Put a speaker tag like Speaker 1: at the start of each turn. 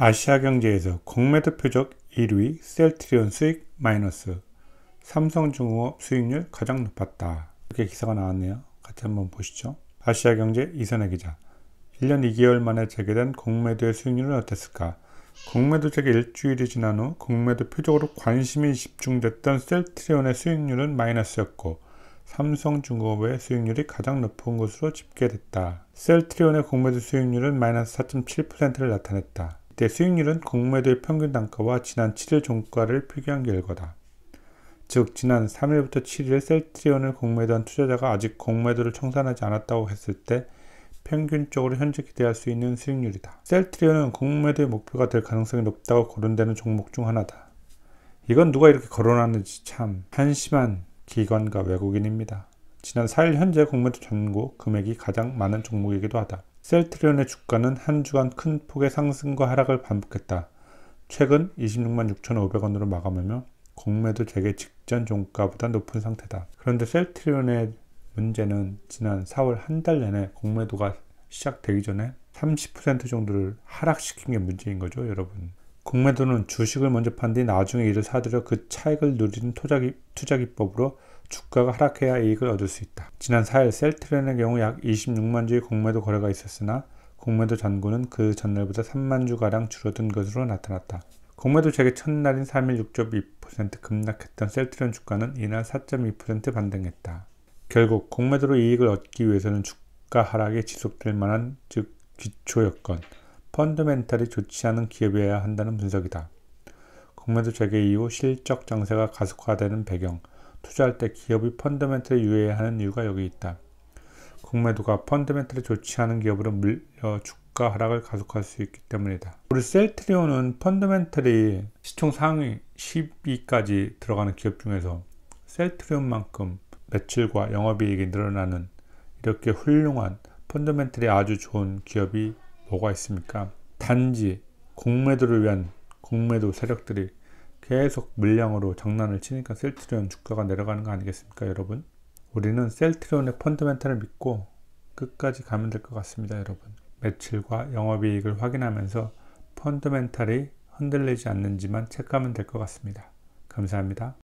Speaker 1: 아시아 경제에서 공매도 표적 1위 셀트리온 수익 마이너스 삼성중공업 수익률 가장 높았다. 이렇게 기사가 나왔네요. 같이 한번 보시죠. 아시아 경제 이선혜 기자 1년 2개월 만에 재개된 공매도의 수익률은 어땠을까? 공매도 재개 일주일이 지난 후 공매도 표적으로 관심이 집중됐던 셀트리온의 수익률은 마이너스였고 삼성중공업의 수익률이 가장 높은 것으로 집계됐다. 셀트리온의 공매도 수익률은 마이너스 4.7%를 나타냈다. 이때 수익률은 공매도의 평균 단가와 지난 7일 종가를 표기한 결과다. 즉 지난 3일부터 7일 셀트리온을 공매도한 투자자가 아직 공매도를 청산하지 않았다고 했을 때 평균적으로 현재 기대할 수 있는 수익률이다. 셀트리온은 공매도의 목표가 될 가능성이 높다고 거론되는 종목 중 하나다. 이건 누가 이렇게 거론하는지 참 한심한 기관과 외국인입니다. 지난 4일 현재 공매도 잔고 금액이 가장 많은 종목이기도 하다. 셀트리온의 주가는 한 주간 큰 폭의 상승과 하락을 반복했다. 최근 26만 6,500원으로 마감하며 공매도 재개 직전 종가보다 높은 상태다. 그런데 셀트리온의 문제는 지난 4월 한 달 내내 공매도가 시작되기 전에 30% 정도를 하락시킨 게 문제인 거죠, 여러분. 공매도는 주식을 먼저 판 뒤 나중에 이를 사들여 그 차익을 누리는 투자기, 투자기법으로 주가가 하락해야 이익을 얻을 수 있다. 지난 4일 셀트렌의 경우 약 26만 주의 공매도 거래가 있었으나 공매도 잔고는 그 전날보다 3만 주가량 줄어든 것으로 나타났다. 공매도 재개 첫날인 3일 6.2% 급락했던 셀트렌 주가는 이날 4.2% 반등했다. 결국 공매도로 이익을 얻기 위해서는 주가 하락이 지속될 만한 즉 기초 여건, 펀드멘탈이 좋지 않은 기업이어야 한다는 분석이다. 공매도 재개 이후 실적 장세가 가속화되는 배경, 투자할 때 기업이 펀더멘털에 유해야 하는 이유가 여기 있다. 공매도가 펀더멘털에 좋지 않은 기업으로 물려 주가 하락을 가속할 수 있기 때문이다. 우리 셀트리온은 펀더멘털이 시총 상위 10위까지 들어가는 기업 중에서 셀트리온만큼 매출과 영업이익이 늘어나는 이렇게 훌륭한 펀더멘털이 아주 좋은 기업이 뭐가 있습니까? 단지 공매도를 위한 공매도 세력들이 계속 물량으로 장난을 치니까 셀트리온 주가가 내려가는 거 아니겠습니까, 여러분? 우리는 셀트리온의 펀드멘탈을 믿고 끝까지 가면 될 것 같습니다, 여러분. 매출과 영업이익을 확인하면서 펀드멘탈이 흔들리지 않는지만 체크하면 될 것 같습니다. 감사합니다.